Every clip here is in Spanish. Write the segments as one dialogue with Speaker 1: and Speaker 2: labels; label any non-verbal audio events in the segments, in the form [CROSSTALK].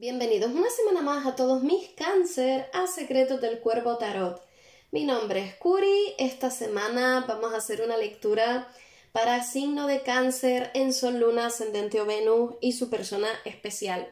Speaker 1: Bienvenidos una semana más a todos mis cáncer a secretos del cuervo tarot. Mi nombre es Curi, esta semana vamos a hacer una lectura para signo de cáncer en Sol, Luna, Ascendente o Venus y su persona especial.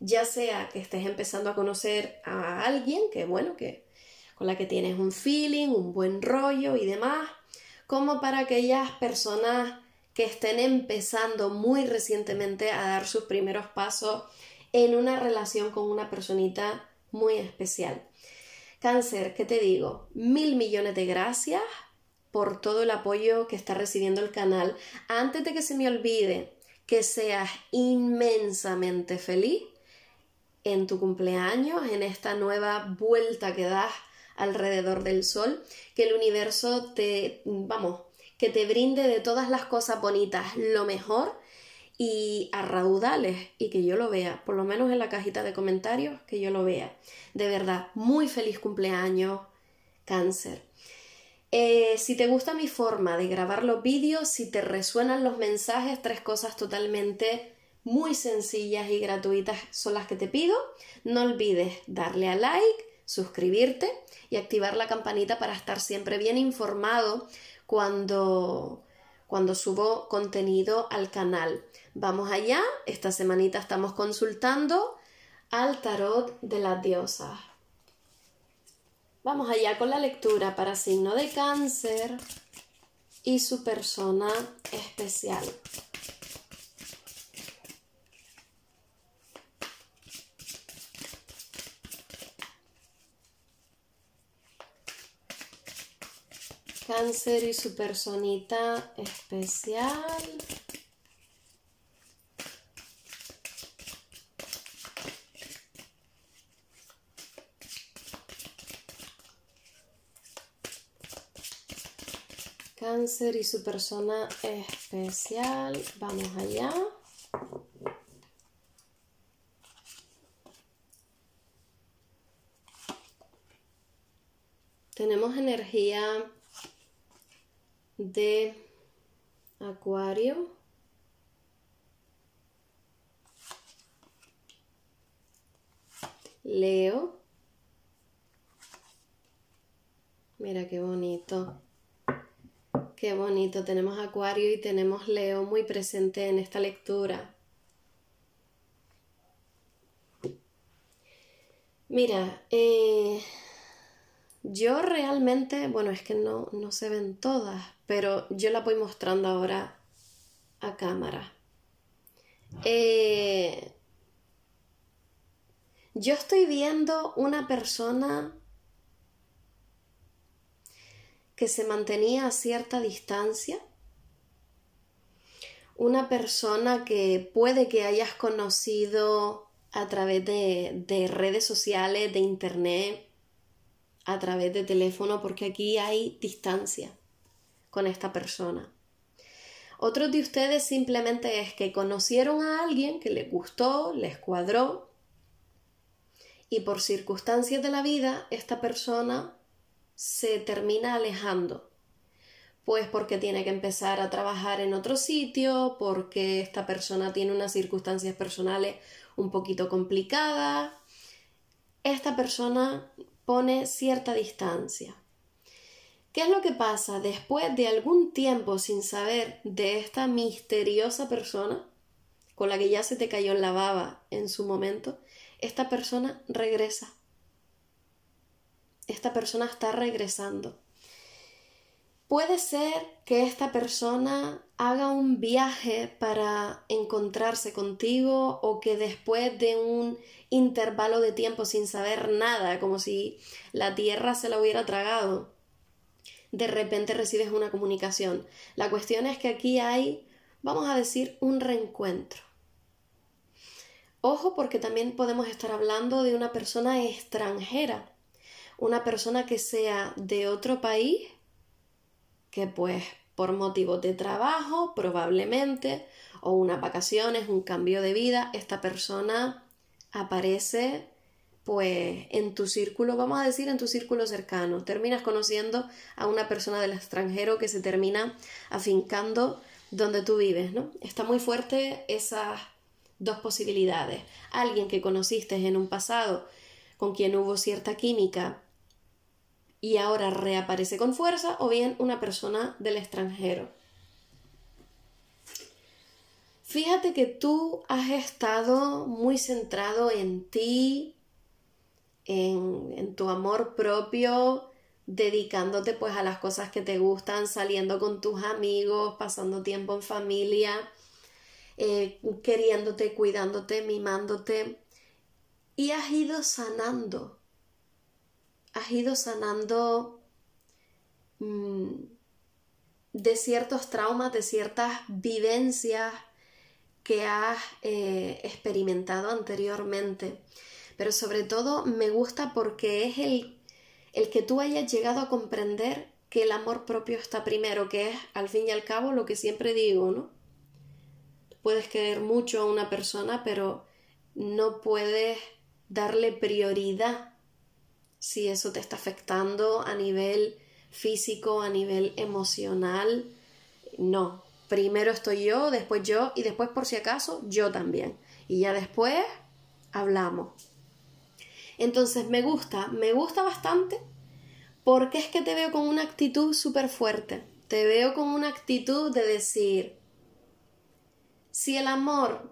Speaker 1: Ya sea que estés empezando a conocer a alguien que bueno, que con la que tienes un feeling, un buen rollo y demás, como para aquellas personas que estén empezando muy recientemente a dar sus primeros pasos en una relación con una personita muy especial. Cáncer, ¿qué te digo? Mil millones de gracias por todo el apoyo que está recibiendo el canal. Antes de que se me olvide, que seas inmensamente feliz en tu cumpleaños, en esta nueva vuelta que das alrededor del sol, que el universo te, vamos, que te brinde de todas las cosas bonitas lo mejor y a raudales y que yo lo vea, por lo menos en la cajita de comentarios, que yo lo vea. De verdad, muy feliz cumpleaños, cáncer. Eh, si te gusta mi forma de grabar los vídeos, si te resuenan los mensajes, tres cosas totalmente muy sencillas y gratuitas son las que te pido. No olvides darle a like, suscribirte y activar la campanita para estar siempre bien informado cuando cuando subo contenido al canal. Vamos allá, esta semanita estamos consultando al tarot de las diosas. Vamos allá con la lectura para signo de cáncer y su persona especial. Cáncer y su personita especial. Cáncer y su persona especial. Vamos allá. Tenemos energía de acuario. Leo. Mira qué bonito. Qué bonito. Tenemos Acuario y tenemos Leo muy presente en esta lectura. Mira, eh, yo realmente, bueno, es que no, no se ven todas, pero yo la voy mostrando ahora a cámara. Eh, yo estoy viendo una persona que se mantenía a cierta distancia, una persona que puede que hayas conocido a través de, de redes sociales, de internet, a través de teléfono porque aquí hay distancia con esta persona. Otros de ustedes simplemente es que conocieron a alguien que les gustó, les cuadró y por circunstancias de la vida esta persona se termina alejando. Pues porque tiene que empezar a trabajar en otro sitio, porque esta persona tiene unas circunstancias personales un poquito complicadas, esta persona pone cierta distancia. ¿Qué es lo que pasa después de algún tiempo sin saber de esta misteriosa persona con la que ya se te cayó la baba en su momento? Esta persona regresa. Esta persona está regresando. Puede ser que esta persona haga un viaje para encontrarse contigo o que después de un intervalo de tiempo sin saber nada, como si la tierra se la hubiera tragado, de repente recibes una comunicación. La cuestión es que aquí hay, vamos a decir, un reencuentro. Ojo porque también podemos estar hablando de una persona extranjera, una persona que sea de otro país que pues por motivos de trabajo probablemente o unas vacaciones, un cambio de vida, esta persona aparece pues en tu círculo, vamos a decir en tu círculo cercano, terminas conociendo a una persona del extranjero que se termina afincando donde tú vives, ¿no? Está muy fuerte esas dos posibilidades. Alguien que conociste en un pasado, con quien hubo cierta química y ahora reaparece con fuerza o bien una persona del extranjero. Fíjate que tú has estado muy centrado en ti, en, tu amor propio, dedicándote pues a las cosas que te gustan, saliendo con tus amigos, pasando tiempo en familia, eh, queriéndote, cuidándote, mimándote. Y has ido sanando has ido sanando mm, de ciertos traumas, de ciertas vivencias que has eh, experimentado anteriormente. Pero sobre todo me gusta porque es el, el que tú hayas llegado a comprender que el amor propio está primero, que es al fin y al cabo lo que siempre digo, ¿no? Puedes querer mucho a una persona, pero no puedes darle prioridad si eso te está afectando a nivel físico, a nivel emocional. No, primero estoy yo, después yo y después por si acaso yo también. Y ya después hablamos. Entonces me gusta, me gusta bastante porque es que te veo con una actitud súper fuerte. Te veo con una actitud de decir, si el amor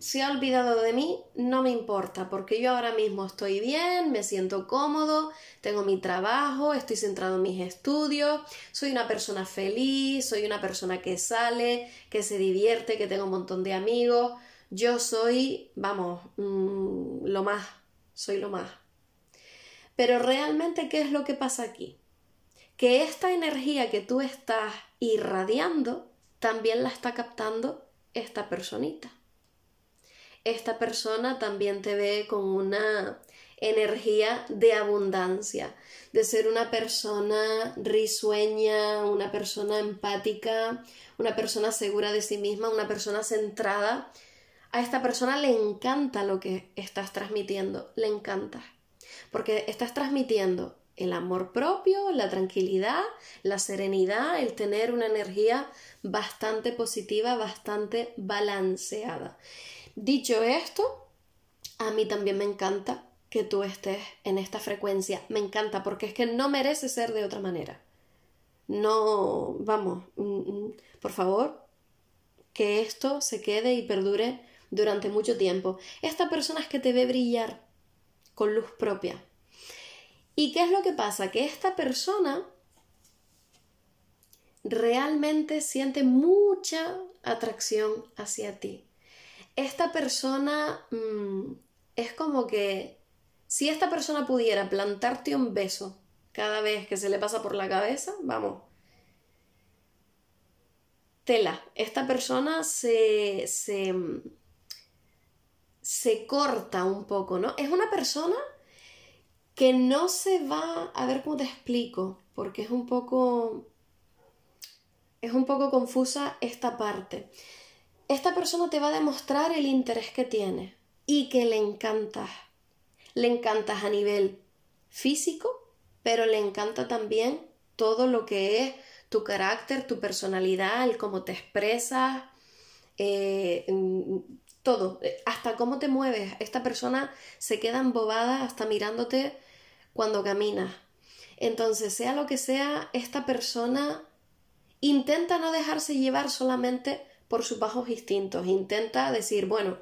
Speaker 1: se ha olvidado de mí, no me importa, porque yo ahora mismo estoy bien, me siento cómodo, tengo mi trabajo, estoy centrado en mis estudios, soy una persona feliz, soy una persona que sale, que se divierte, que tengo un montón de amigos. Yo soy, vamos, mm, lo más, soy lo más. Pero realmente, ¿qué es lo que pasa aquí? Que esta energía que tú estás irradiando, también la está captando esta personita esta persona también te ve con una energía de abundancia, de ser una persona risueña, una persona empática, una persona segura de sí misma, una persona centrada. A esta persona le encanta lo que estás transmitiendo, le encanta. Porque estás transmitiendo el amor propio, la tranquilidad, la serenidad, el tener una energía bastante positiva, bastante balanceada. Dicho esto, a mí también me encanta que tú estés en esta frecuencia. Me encanta porque es que no merece ser de otra manera. No, vamos, mm, mm, por favor, que esto se quede y perdure durante mucho tiempo. Esta persona es que te ve brillar con luz propia. ¿Y qué es lo que pasa? Que esta persona realmente siente mucha atracción hacia ti esta persona mm, es como que si esta persona pudiera plantarte un beso cada vez que se le pasa por la cabeza, vamos. Tela, esta persona se, se, mm, se corta un poco, ¿no? Es una persona que no se va, a ver cómo te explico, porque es un poco, es un poco confusa esta parte esta persona te va a demostrar el interés que tiene y que le encantas. Le encantas a nivel físico, pero le encanta también todo lo que es tu carácter, tu personalidad, el cómo te expresas, eh, mm, todo, hasta cómo te mueves. Esta persona se queda embobada hasta mirándote cuando caminas. Entonces, sea lo que sea, esta persona intenta no dejarse llevar solamente por sus bajos instintos. Intenta decir, bueno,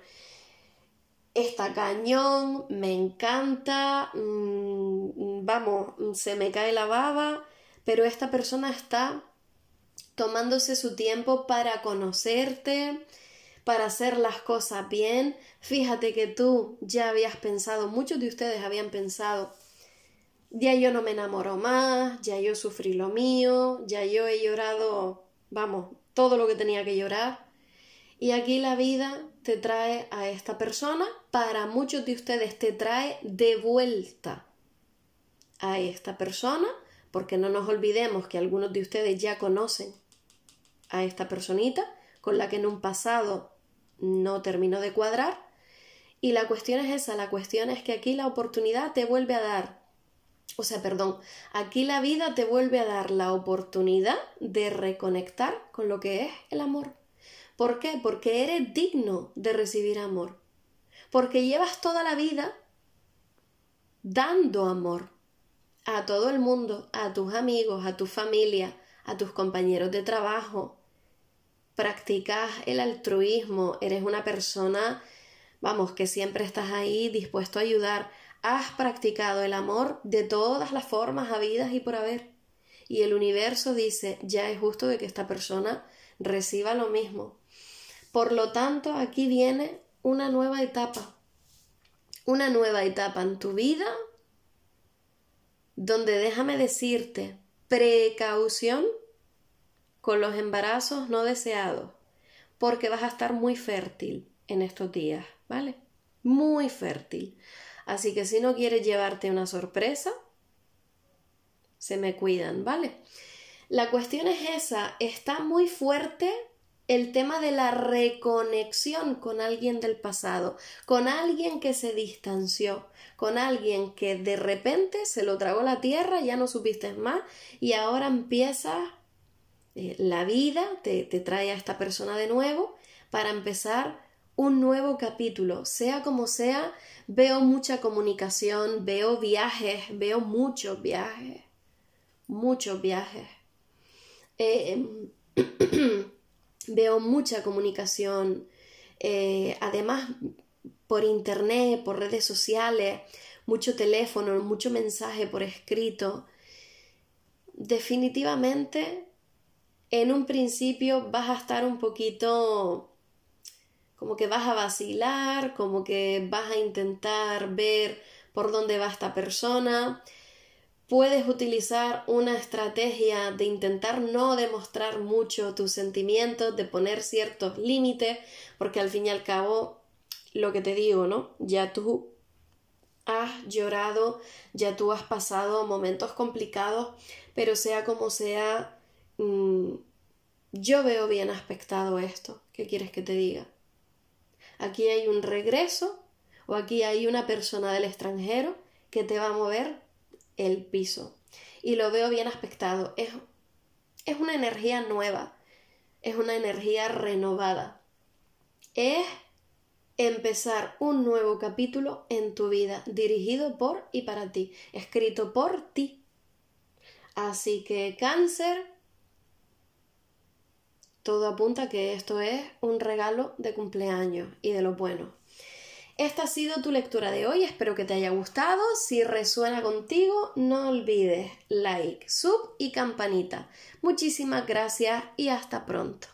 Speaker 1: está cañón, me encanta, mm, vamos, se me cae la baba, pero esta persona está tomándose su tiempo para conocerte, para hacer las cosas bien. Fíjate que tú ya habías pensado, muchos de ustedes habían pensado, ya yo no me enamoro más, ya yo sufrí lo mío, ya yo he llorado, vamos, todo lo que tenía que llorar. Y aquí la vida te trae a esta persona, para muchos de ustedes te trae de vuelta a esta persona, porque no nos olvidemos que algunos de ustedes ya conocen a esta personita con la que en un pasado no terminó de cuadrar. Y la cuestión es esa, la cuestión es que aquí la oportunidad te vuelve a dar o sea, perdón, aquí la vida te vuelve a dar la oportunidad de reconectar con lo que es el amor. ¿Por qué? Porque eres digno de recibir amor. Porque llevas toda la vida dando amor a todo el mundo, a tus amigos, a tu familia, a tus compañeros de trabajo. Practicas el altruismo, eres una persona, vamos, que siempre estás ahí dispuesto a ayudar Has practicado el amor de todas las formas habidas y por haber. Y el universo dice, ya es justo de que esta persona reciba lo mismo. Por lo tanto, aquí viene una nueva etapa. Una nueva etapa en tu vida donde déjame decirte, precaución con los embarazos no deseados, porque vas a estar muy fértil en estos días, ¿vale? Muy fértil. Así que si no quieres llevarte una sorpresa, se me cuidan, ¿vale? La cuestión es esa, está muy fuerte el tema de la reconexión con alguien del pasado, con alguien que se distanció, con alguien que de repente se lo tragó la tierra, ya no supiste más y ahora empieza eh, la vida, te, te trae a esta persona de nuevo para empezar un nuevo capítulo, sea como sea, veo mucha comunicación, veo viajes, veo muchos viajes, muchos viajes. Em, [CLEARS THROAT] veo mucha comunicación, eh, además por internet, por redes sociales, mucho teléfono, mucho mensaje por escrito. Definitivamente, en un principio vas a estar un poquito como que vas a vacilar, como que vas a intentar ver por dónde va esta persona. Puedes utilizar una estrategia de intentar no demostrar mucho tus sentimientos, de poner ciertos límites, porque al fin y al cabo, lo que te digo, ¿no? Ya tú has llorado, ya tú has pasado momentos complicados, pero sea como sea, mm, yo veo bien aspectado esto. ¿Qué quieres que te diga? aquí hay un regreso o aquí hay una persona del extranjero que te va a mover el piso. Y lo veo bien aspectado. Es, es una energía nueva, es una energía renovada. Es empezar un nuevo capítulo en tu vida, dirigido por y para ti, escrito por ti. Así que cáncer, todo apunta que esto es un regalo de cumpleaños y de lo bueno. Esta ha sido tu lectura de hoy, espero que te haya gustado. Si resuena contigo, no olvides like, sub y campanita. Muchísimas gracias y hasta pronto.